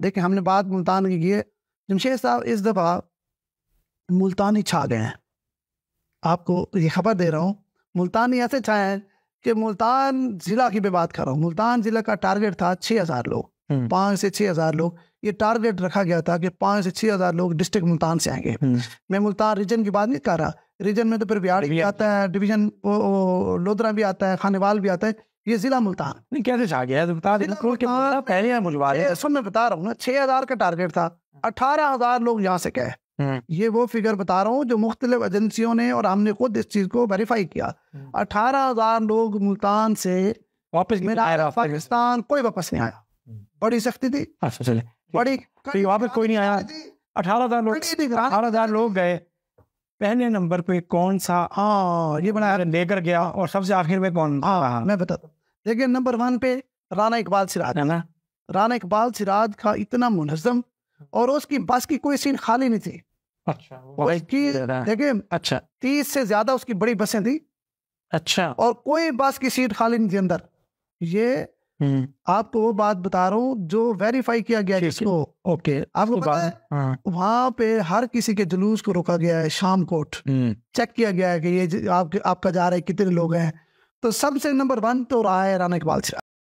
देखिए हमने बात मुल्तान की है जमशेद साहब इस दफ़ा मुल्तानी छा गए हैं आपको ये खबर दे रहा हूँ मुल्तानी ऐसे छाए हैं कि मुल्तान ज़िला की भी बात कर रहा हूँ मुल्तान ज़िला का टारगेट था छः हज़ार लोग हम्म। पाँच से छः हज़ार लोग ये टारगेट रखा गया था कि पाँच से छः हज़ार लोग डिस्ट्रिक्ट मुल्तान से आएंगे हम्म। मैं मुल्तान रीजन की बात नहीं कर रहा रीजन में तो फिर बिहार भी आता है डिवीजन लोधरा भी आता है खानेवाल भी आता है ये जिला मुल्तान नहीं कैसे छा गया तो बता पहले मुझे सुन मैं बता रहा हूँ ना छह हजार का टारगेट था हाँ। अठारह हजार लोग यहाँ से गए हम्म। ये वो फिगर बता रहा हूँ जो मुख्तलिफ एजेंसियों ने और हमने खुद इस चीज को वेरीफाई किया हम्म। अठारह हजार लोग मुल्तान से वापस पाकिस्तान कोई वापस नहीं आया हम्म। बड़ी सख्ती थी अच्छा चले बड़ी वापस कोई नहीं आया अठारह हजार लोग अठारह हजार लोग गए पहले नंबर पे कौन सा आ, ये बना लेकर गया और सबसे आखिर में कौन आ, मैं बताता हूँ देखिए नंबर वन पे राना इकबाल सिराज है ना राना इकबाल सिराज का इतना मुनजम और उसकी बस की कोई सीन खाली नहीं थी अच्छा उसकी देखिए अच्छा तीस से ज्यादा उसकी बड़ी बसें थी अच्छा और कोई बस की सीट खाली नहीं थी अंदर ये हम्म। आपको वो बात बता रहा हूँ जो वेरीफाई किया गया किसको ओके आपको पता है हाँ। वहां पे हर किसी के जुलूस को रोका गया है शाम कोट हम्म। चेक किया गया है कि ये आपके आपका जा रहा है कितने लोग हैं तो सबसे नंबर वन तो रहा है राना इकबाल से